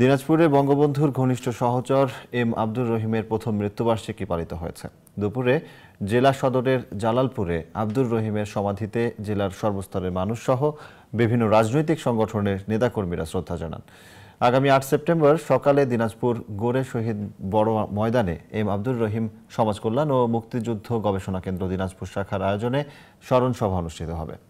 দিনাজপুরে বঙ্গবন্ধুর ঘনিষ্ঠ সহচর এম আব্দুর রহিমের প্রথম মৃত্যুবার্ষিকী পালিত হয়েছে দুপুরে জেলা সদরের জালালপুরে আব্দুর রহিমের সমাধিতে জেলার সর্বস্তরের মানুষসহ বিভিন্ন রাজনৈতিক সংগঠনের নেতাকর্মীরা শ্রদ্ধা জানান আগামী আট সেপ্টেম্বর সকালে দিনাজপুর গোরে শহীদ বড় ময়দানে এম আব্দুর রহিম সমাজ কল্যাণ ও মুক্তিযুদ্ধ গবেষণা কেন্দ্র দিনাজপুর শাখার আয়োজনে স্মরণ সভা অনুষ্ঠিত হবে